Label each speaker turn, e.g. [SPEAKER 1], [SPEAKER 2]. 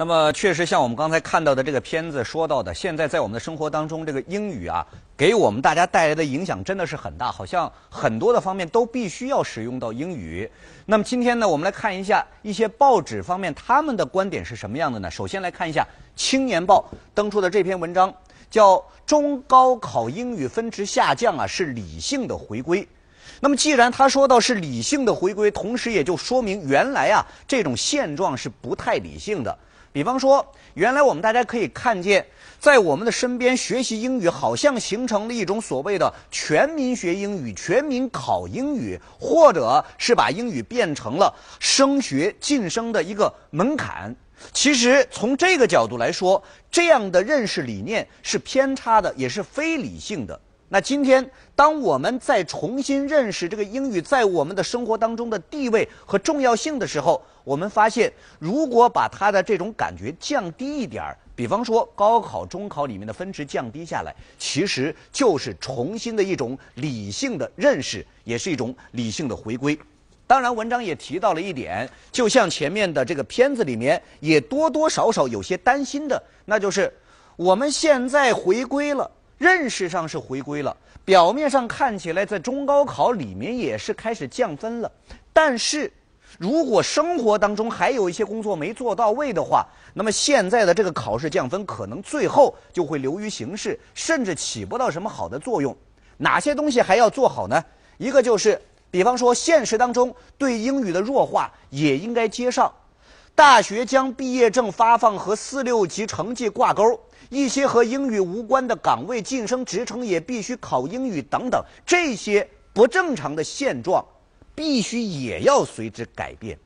[SPEAKER 1] 那么，确实像我们刚才看到的这个片子说到的，现在在我们的生活当中，这个英语啊，给我们大家带来的影响真的是很大，好像很多的方面都必须要使用到英语。那么今天呢，我们来看一下一些报纸方面他们的观点是什么样的呢？首先来看一下《青年报》登出的这篇文章，叫《中高考英语分值下降啊是理性的回归》。那么，既然他说到是理性的回归，同时也就说明原来啊这种现状是不太理性的。比方说，原来我们大家可以看见，在我们的身边学习英语，好像形成了一种所谓的全民学英语、全民考英语，或者是把英语变成了升学晋升的一个门槛。其实从这个角度来说，这样的认识理念是偏差的，也是非理性的。那今天，当我们在重新认识这个英语在我们的生活当中的地位和重要性的时候，我们发现，如果把它的这种感觉降低一点儿，比方说高考、中考里面的分值降低下来，其实就是重新的一种理性的认识，也是一种理性的回归。当然，文章也提到了一点，就像前面的这个片子里面也多多少少有些担心的，那就是我们现在回归了。认识上是回归了，表面上看起来在中高考里面也是开始降分了，但是如果生活当中还有一些工作没做到位的话，那么现在的这个考试降分可能最后就会流于形式，甚至起不到什么好的作用。哪些东西还要做好呢？一个就是，比方说现实当中对英语的弱化也应该接上。大学将毕业证发放和四六级成绩挂钩，一些和英语无关的岗位晋升、职称也必须考英语等等，这些不正常的现状，必须也要随之改变。